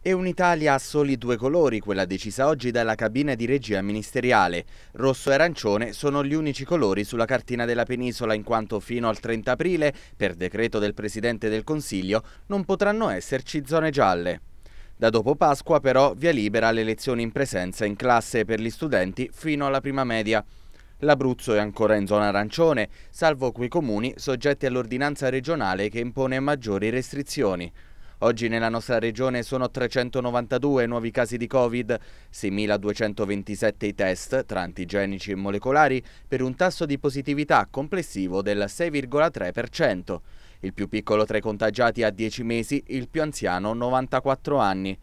È un'Italia a soli due colori, quella decisa oggi dalla cabina di regia ministeriale. Rosso e arancione sono gli unici colori sulla cartina della penisola in quanto fino al 30 aprile, per decreto del Presidente del Consiglio, non potranno esserci zone gialle. Da dopo Pasqua però via libera alle lezioni in presenza in classe per gli studenti fino alla prima media. L'Abruzzo è ancora in zona arancione, salvo quei comuni soggetti all'ordinanza regionale che impone maggiori restrizioni. Oggi nella nostra regione sono 392 nuovi casi di Covid, 6.227 i test tra antigenici e molecolari per un tasso di positività complessivo del 6,3%. Il più piccolo tra i contagiati ha 10 mesi, il più anziano 94 anni.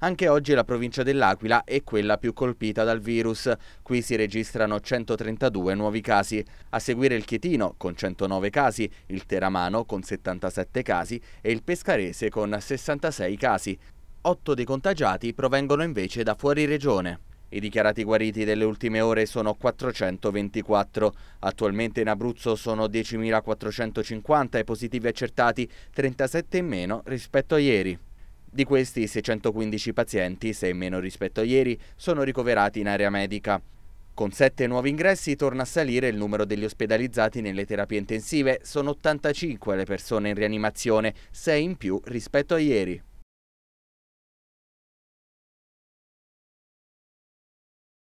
Anche oggi la provincia dell'Aquila è quella più colpita dal virus. Qui si registrano 132 nuovi casi. A seguire il Chietino con 109 casi, il Teramano con 77 casi e il Pescarese con 66 casi. 8 dei contagiati provengono invece da fuori regione. I dichiarati guariti delle ultime ore sono 424. Attualmente in Abruzzo sono 10.450 i positivi accertati, 37 in meno rispetto a ieri. Di questi 615 pazienti, 6 in meno rispetto a ieri, sono ricoverati in area medica. Con 7 nuovi ingressi torna a salire il numero degli ospedalizzati nelle terapie intensive, sono 85 le persone in rianimazione, 6 in più rispetto a ieri.